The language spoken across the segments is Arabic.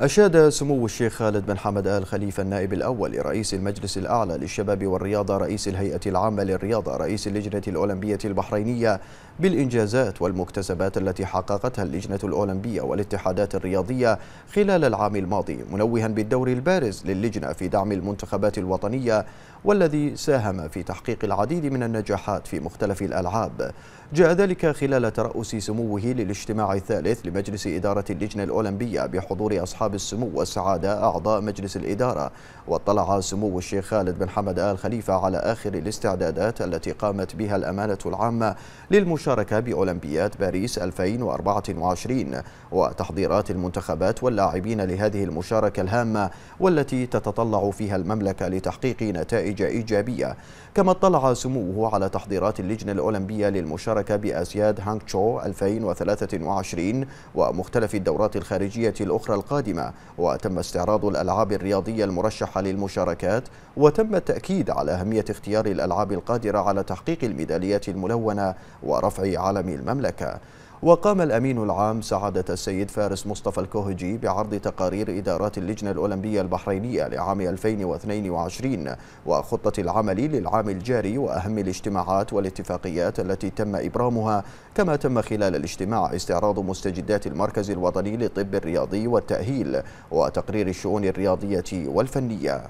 أشاد سمو الشيخ خالد بن حمد آل خليفة النائب الأول لرئيس المجلس الأعلى للشباب والرياضة رئيس الهيئة العامة للرياضة رئيس اللجنة الأولمبية البحرينية بالإنجازات والمكتسبات التي حققتها اللجنة الأولمبية والاتحادات الرياضية خلال العام الماضي منوها بالدور البارز للجنة في دعم المنتخبات الوطنية والذي ساهم في تحقيق العديد من النجاحات في مختلف الألعاب جاء ذلك خلال ترأس سموه للاجتماع الثالث لمجلس إدارة اللجنة الأولمبية بحضور أصحاب أصحاب السمو والسعادة أعضاء مجلس الإدارة واطلع سمو الشيخ خالد بن حمد آل خليفة على آخر الاستعدادات التي قامت بها الأمانة العامة للمشاركة بأولمبياد باريس 2024 وتحضيرات المنتخبات واللاعبين لهذه المشاركة الهامة والتي تتطلع فيها المملكة لتحقيق نتائج إيجابية كما اطلع سموه على تحضيرات اللجنة الأولمبية للمشاركة بأسياد هانغ تشو 2023 ومختلف الدورات الخارجية الأخرى القادمة القادمة وتم استعراض الألعاب الرياضية المرشحة للمشاركات وتم التأكيد على أهمية اختيار الألعاب القادرة على تحقيق الميداليات الملونة ورفع علم المملكة وقام الأمين العام سعادة السيد فارس مصطفى الكوهجي بعرض تقارير إدارات اللجنة الأولمبية البحرينية لعام 2022 وخطة العمل للعام الجاري وأهم الاجتماعات والاتفاقيات التي تم إبرامها كما تم خلال الاجتماع استعراض مستجدات المركز الوطني للطب الرياضي والتأهيل وتقرير الشؤون الرياضية والفنية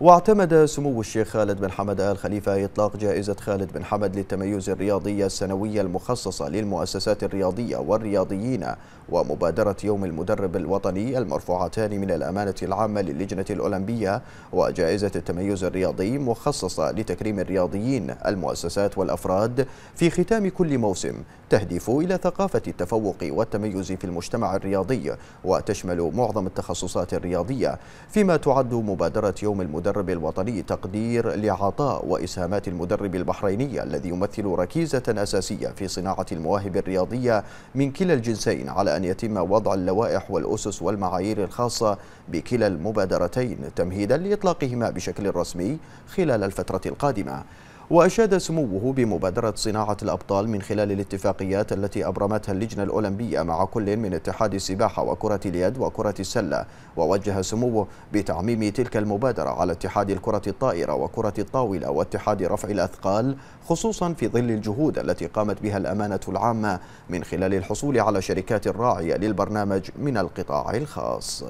واعتمد سمو الشيخ خالد بن حمد آل خليفة إطلاق جائزة خالد بن حمد للتميز الرياضي السنوية المخصصة للمؤسسات الرياضية والرياضيين ومبادرة يوم المدرب الوطني المرفوعتان من الأمانة العامة للجنة الأولمبية وجائزة التميز الرياضي مخصصة لتكريم الرياضيين المؤسسات والأفراد في ختام كل موسم تهدف إلى ثقافة التفوق والتميز في المجتمع الرياضي وتشمل معظم التخصصات الرياضية فيما تعد مبادرة يوم المدرب المدرب الوطني تقدير لعطاء وإسهامات المدرب البحريني الذي يمثل ركيزة أساسية في صناعة المواهب الرياضية من كلا الجنسين على أن يتم وضع اللوائح والأسس والمعايير الخاصة بكلا المبادرتين تمهيدا لإطلاقهما بشكل رسمي خلال الفترة القادمة وأشاد سموه بمبادرة صناعة الأبطال من خلال الاتفاقيات التي أبرمتها اللجنة الأولمبية مع كل من اتحاد السباحة وكرة اليد وكرة السلة ووجه سموه بتعميم تلك المبادرة على اتحاد الكرة الطائرة وكرة الطاولة واتحاد رفع الأثقال خصوصا في ظل الجهود التي قامت بها الأمانة العامة من خلال الحصول على شركات راعية للبرنامج من القطاع الخاص